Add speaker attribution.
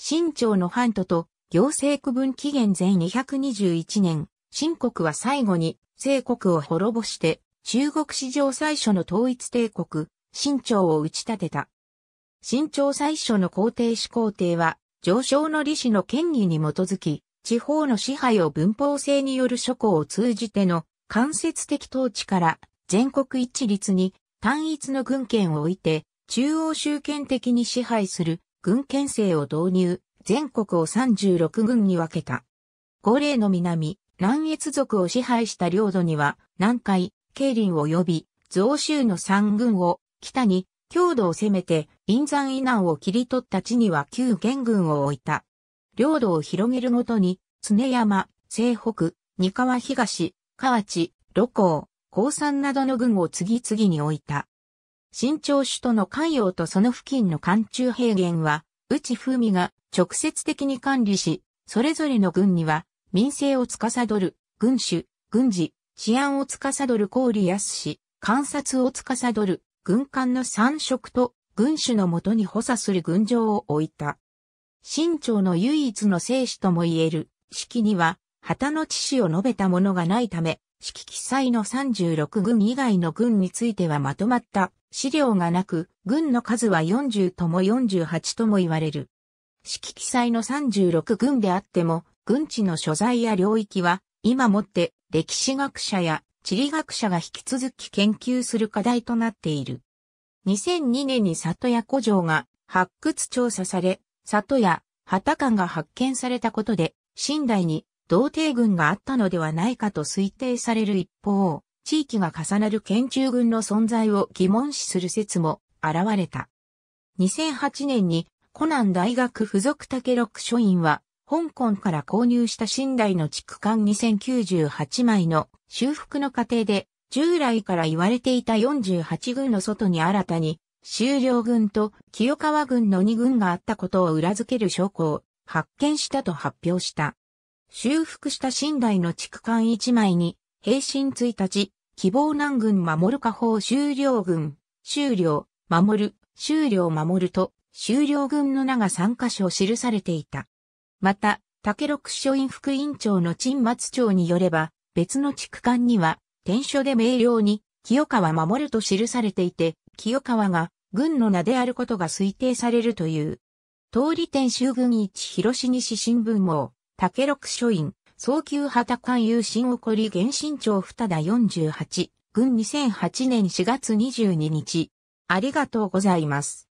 Speaker 1: 新朝の藩途と行政区分期限前221年、新国は最後に清国を滅ぼして中国史上最初の統一帝国、新朝を打ち立てた。新朝最初の皇帝始皇帝は上昇の理子の権威に基づき、地方の支配を文法制による諸侯を通じての間接的統治から全国一律に単一の軍権を置いて中央集権的に支配する軍県政を導入、全国を36軍に分けた。五霊の南、南越族を支配した領土には、南海、慶林及び、増州の三軍を、北に、郷土を攻めて、陰山以南を切り取った地には旧元軍を置いた。領土を広げるごとに、常山、西北、三河東、河内、露光、高山などの軍を次々に置いた。新朝首都の関陽とその付近の関中平原は、内風味が直接的に管理し、それぞれの軍には民政を司る、軍主、軍事、治安を司る郡安氏、観察を司る、軍艦の三職と、軍主のもとに補佐する軍場を置いた。新朝の唯一の聖死とも言える、式には、旗の知史を述べたものがないため、揮記載の36軍以外の軍についてはまとまった資料がなく、軍の数は40とも48とも言われる。揮記載の36軍であっても、軍地の所在や領域は、今もって歴史学者や地理学者が引き続き研究する課題となっている。2002年に里屋古城が発掘調査され、里屋、畑館が発見されたことで、新代に同定軍があったのではないかと推定される一方、地域が重なる県中群の存在を疑問視する説も現れた。2008年に湖南大学附属竹六書院は、香港から購入した新台の築管2098枚の修復の過程で、従来から言われていた48軍の外に新たに、修了軍と清川軍の2軍があったことを裏付ける証拠を発見したと発表した。修復した寝台の築間一枚に、平身1日、希望南軍守る下方修了軍、修了、守る、修了守ると、修了軍の名が3箇所記されていた。また、竹六書院副院長の陳松長によれば、別の築間には、天書で明瞭に、清川守ると記されていて、清川が軍の名であることが推定されるという。通り天州軍一広西新聞網。竹六書院、早急旗官有心起こり原新長二田48、軍2008年4月22日。ありがとうございます。